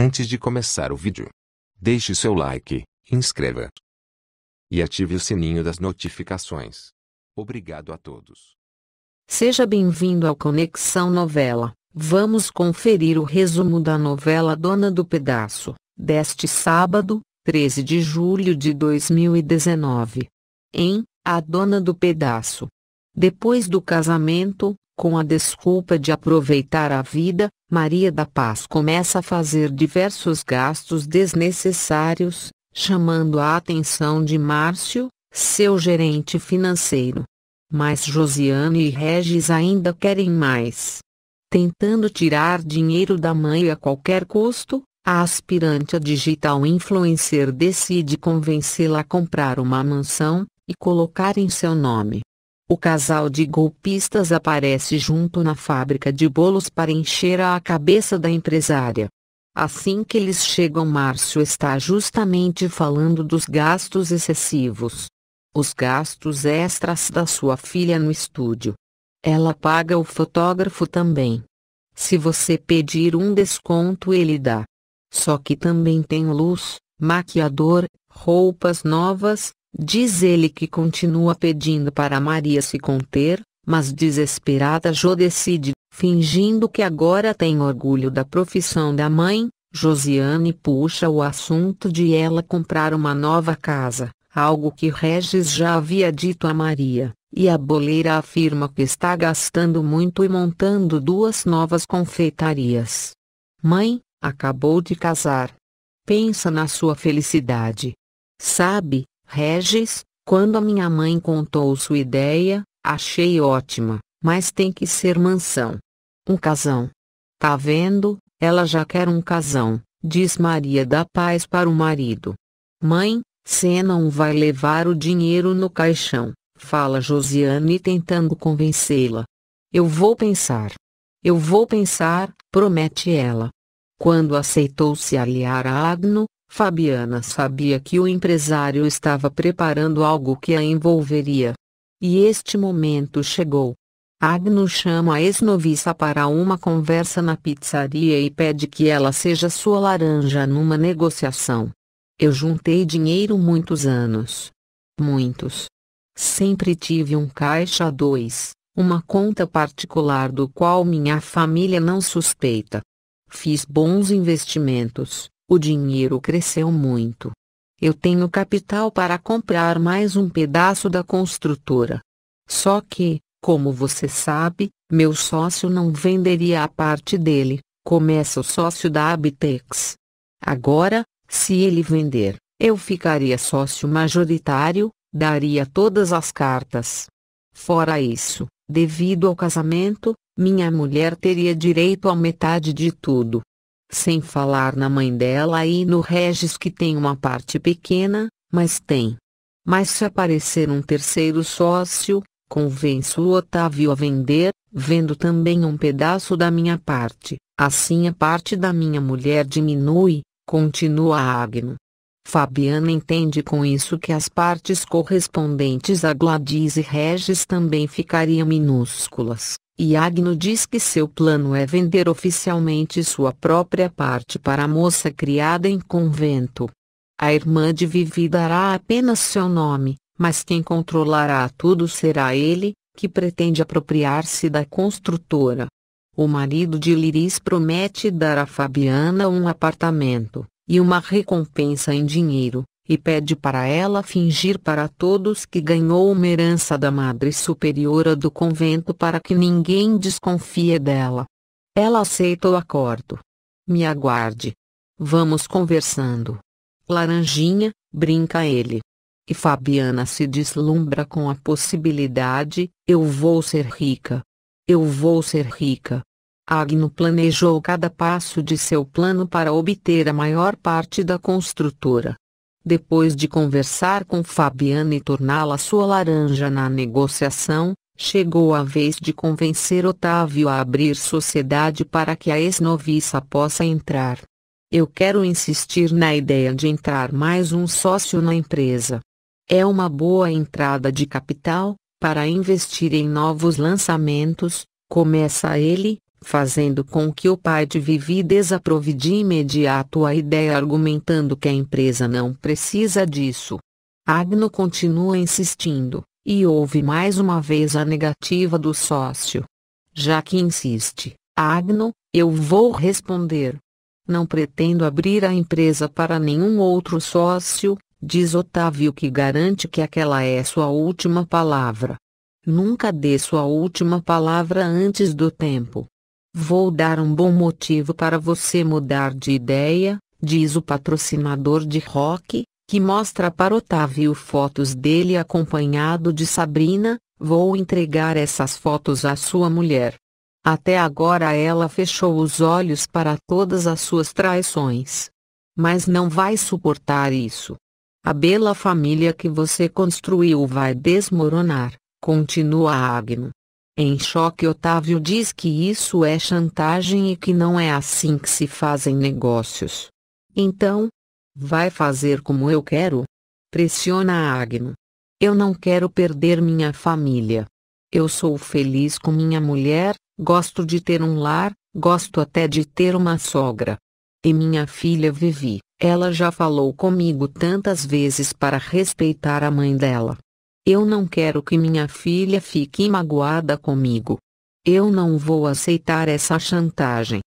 Antes de começar o vídeo, deixe seu like, inscreva se e ative o sininho das notificações. Obrigado a todos. Seja bem-vindo ao Conexão Novela. Vamos conferir o resumo da novela Dona do Pedaço, deste sábado, 13 de julho de 2019. Em A Dona do Pedaço. Depois do casamento, com a desculpa de aproveitar a vida, Maria da Paz começa a fazer diversos gastos desnecessários, chamando a atenção de Márcio, seu gerente financeiro. Mas Josiane e Regis ainda querem mais. Tentando tirar dinheiro da mãe a qualquer custo, a aspirante a digital influencer decide convencê-la a comprar uma mansão e colocar em seu nome. O casal de golpistas aparece junto na fábrica de bolos para encher a cabeça da empresária. Assim que eles chegam, Márcio está justamente falando dos gastos excessivos. Os gastos extras da sua filha no estúdio. Ela paga o fotógrafo também. Se você pedir um desconto, ele dá. Só que também tem luz, maquiador, roupas novas, Diz ele que continua pedindo para Maria se conter, mas desesperada Jo decide, fingindo que agora tem orgulho da profissão da mãe, Josiane puxa o assunto de ela comprar uma nova casa, algo que Regis já havia dito a Maria, e a boleira afirma que está gastando muito e montando duas novas confeitarias. Mãe, acabou de casar. Pensa na sua felicidade. Sabe, Regis, quando a minha mãe contou sua ideia, achei ótima, mas tem que ser mansão. Um casão. Tá vendo, ela já quer um casão, diz Maria da Paz para o marido. Mãe, cê não vai levar o dinheiro no caixão, fala Josiane tentando convencê-la. Eu vou pensar. Eu vou pensar, promete ela. Quando aceitou se aliar a Agno, Fabiana sabia que o empresário estava preparando algo que a envolveria. E este momento chegou. Agno chama a ex-noviça para uma conversa na pizzaria e pede que ela seja sua laranja numa negociação. Eu juntei dinheiro muitos anos. Muitos. Sempre tive um caixa 2, uma conta particular do qual minha família não suspeita. Fiz bons investimentos, o dinheiro cresceu muito. Eu tenho capital para comprar mais um pedaço da construtora. Só que, como você sabe, meu sócio não venderia a parte dele, começa o sócio da Abtex. Agora, se ele vender, eu ficaria sócio majoritário, daria todas as cartas. Fora isso, devido ao casamento, minha mulher teria direito a metade de tudo. Sem falar na mãe dela e no Regis que tem uma parte pequena, mas tem. Mas se aparecer um terceiro sócio, convenço o Otávio a vender, vendo também um pedaço da minha parte, assim a parte da minha mulher diminui, continua Agno. Fabiana entende com isso que as partes correspondentes a Gladys e Regis também ficariam minúsculas, e Agno diz que seu plano é vender oficialmente sua própria parte para a moça criada em convento. A irmã de Vivi dará apenas seu nome, mas quem controlará tudo será ele, que pretende apropriar-se da construtora. O marido de Liris promete dar a Fabiana um apartamento, e uma recompensa em dinheiro, e pede para ela fingir para todos que ganhou uma herança da Madre Superiora do convento para que ninguém desconfie dela. Ela aceita o acordo. Me aguarde. Vamos conversando. Laranjinha, brinca ele. E Fabiana se deslumbra com a possibilidade, eu vou ser rica. Eu vou ser rica. Agno planejou cada passo de seu plano para obter a maior parte da construtora. Depois de conversar com Fabiana e torná-la sua laranja na negociação, chegou a vez de convencer Otávio a abrir sociedade para que a ex-noviça possa entrar. Eu quero insistir na ideia de entrar mais um sócio na empresa. É uma boa entrada de capital, para investir em novos lançamentos, começa ele, fazendo com que o pai de Vivi desprove de imediato a ideia argumentando que a empresa não precisa disso. Agno continua insistindo, e houve mais uma vez a negativa do sócio. Já que insiste, Agno, eu vou responder. Não pretendo abrir a empresa para nenhum outro sócio, diz Otávio que garante que aquela é sua última palavra. Nunca dê sua última palavra antes do tempo. Vou dar um bom motivo para você mudar de ideia, diz o patrocinador de rock, que mostra para Otávio fotos dele acompanhado de Sabrina, vou entregar essas fotos à sua mulher. Até agora ela fechou os olhos para todas as suas traições. Mas não vai suportar isso. A bela família que você construiu vai desmoronar, continua Agno. Em choque Otávio diz que isso é chantagem e que não é assim que se fazem negócios. Então, vai fazer como eu quero? Pressiona Agno. Eu não quero perder minha família. Eu sou feliz com minha mulher, gosto de ter um lar, gosto até de ter uma sogra. E minha filha Vivi, ela já falou comigo tantas vezes para respeitar a mãe dela. Eu não quero que minha filha fique magoada comigo. Eu não vou aceitar essa chantagem.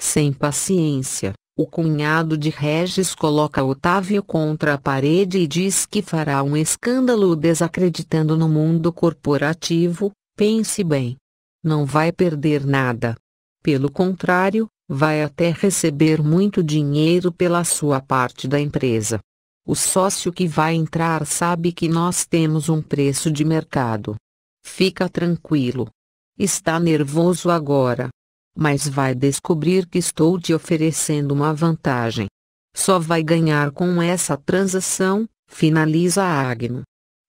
Sem paciência, o cunhado de Regis coloca Otávio contra a parede e diz que fará um escândalo desacreditando no mundo corporativo. Pense bem. Não vai perder nada. Pelo contrário, vai até receber muito dinheiro pela sua parte da empresa. O sócio que vai entrar sabe que nós temos um preço de mercado. Fica tranquilo. Está nervoso agora. Mas vai descobrir que estou te oferecendo uma vantagem. Só vai ganhar com essa transação, finaliza Agno.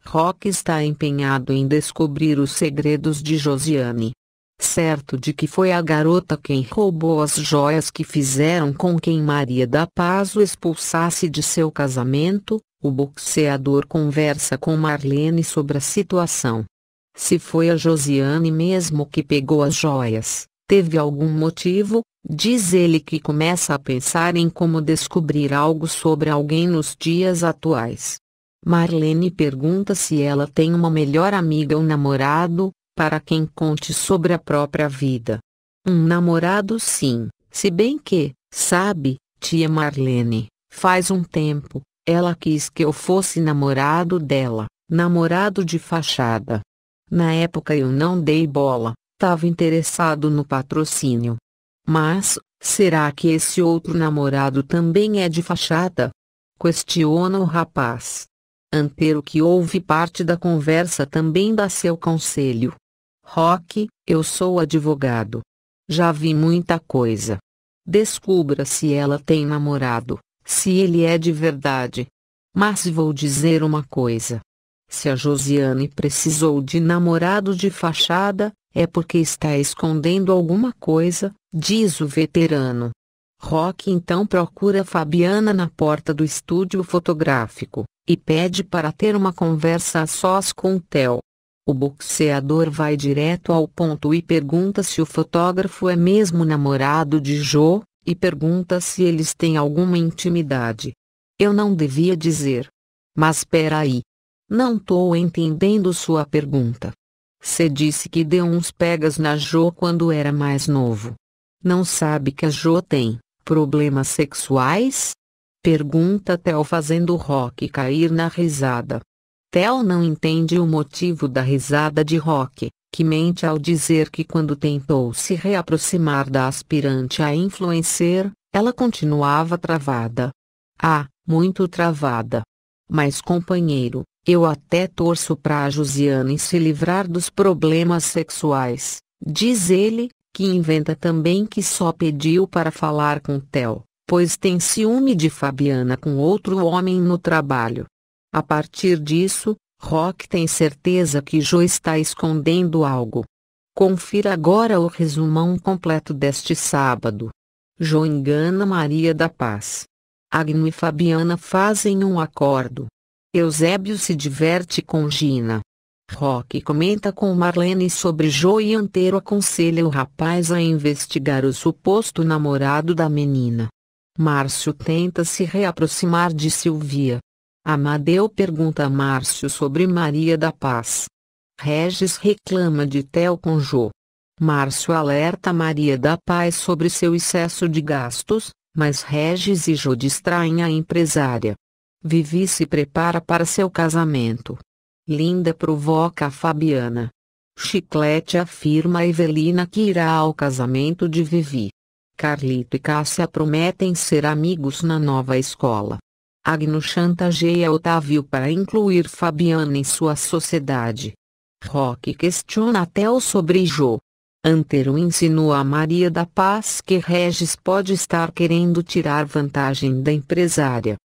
Rock está empenhado em descobrir os segredos de Josiane certo de que foi a garota quem roubou as joias que fizeram com que Maria da Paz o expulsasse de seu casamento, o boxeador conversa com Marlene sobre a situação. Se foi a Josiane mesmo que pegou as joias, teve algum motivo, diz ele que começa a pensar em como descobrir algo sobre alguém nos dias atuais. Marlene pergunta se ela tem uma melhor amiga ou namorado, para quem conte sobre a própria vida. Um namorado sim, se bem que, sabe, tia Marlene, faz um tempo, ela quis que eu fosse namorado dela, namorado de fachada. Na época eu não dei bola, tava interessado no patrocínio. Mas, será que esse outro namorado também é de fachada? Questiona o rapaz. Antero que ouve parte da conversa também dá seu conselho, Rock, eu sou advogado. Já vi muita coisa. Descubra se ela tem namorado, se ele é de verdade. Mas vou dizer uma coisa. Se a Josiane precisou de namorado de fachada, é porque está escondendo alguma coisa, diz o veterano. Rock então procura Fabiana na porta do estúdio fotográfico, e pede para ter uma conversa a sós com o Theo. O boxeador vai direto ao ponto e pergunta se o fotógrafo é mesmo namorado de Jo, e pergunta se eles têm alguma intimidade. Eu não devia dizer. Mas peraí. Não tô entendendo sua pergunta. Você disse que deu uns pegas na Jo quando era mais novo. Não sabe que a Jo tem problemas sexuais? Pergunta Theo fazendo Rock cair na risada. Theo não entende o motivo da risada de Rock, que mente ao dizer que quando tentou se reaproximar da aspirante a influencer, ela continuava travada. Ah, muito travada. Mas companheiro, eu até torço para Josiane se livrar dos problemas sexuais, diz ele, que inventa também que só pediu para falar com Theo, pois tem ciúme de Fabiana com outro homem no trabalho. A partir disso, Rock tem certeza que Joe está escondendo algo. Confira agora o resumão completo deste sábado. Joe engana Maria da Paz. Agno e Fabiana fazem um acordo. Eusébio se diverte com Gina. Rock comenta com Marlene sobre Joe e Antero aconselha o rapaz a investigar o suposto namorado da menina. Márcio tenta se reaproximar de Silvia, Amadeu pergunta a Márcio sobre Maria da Paz. Regis reclama de Tel com Jô. Márcio alerta Maria da Paz sobre seu excesso de gastos, mas Regis e Jô distraem a empresária. Vivi se prepara para seu casamento. Linda provoca a Fabiana. Chiclete afirma a Evelina que irá ao casamento de Vivi. Carlito e Cássia prometem ser amigos na nova escola. Agno chantageia Otávio para incluir Fabiana em sua sociedade. Rock questiona Theo sobre Jo. Antero insinua a Maria da Paz que Regis pode estar querendo tirar vantagem da empresária.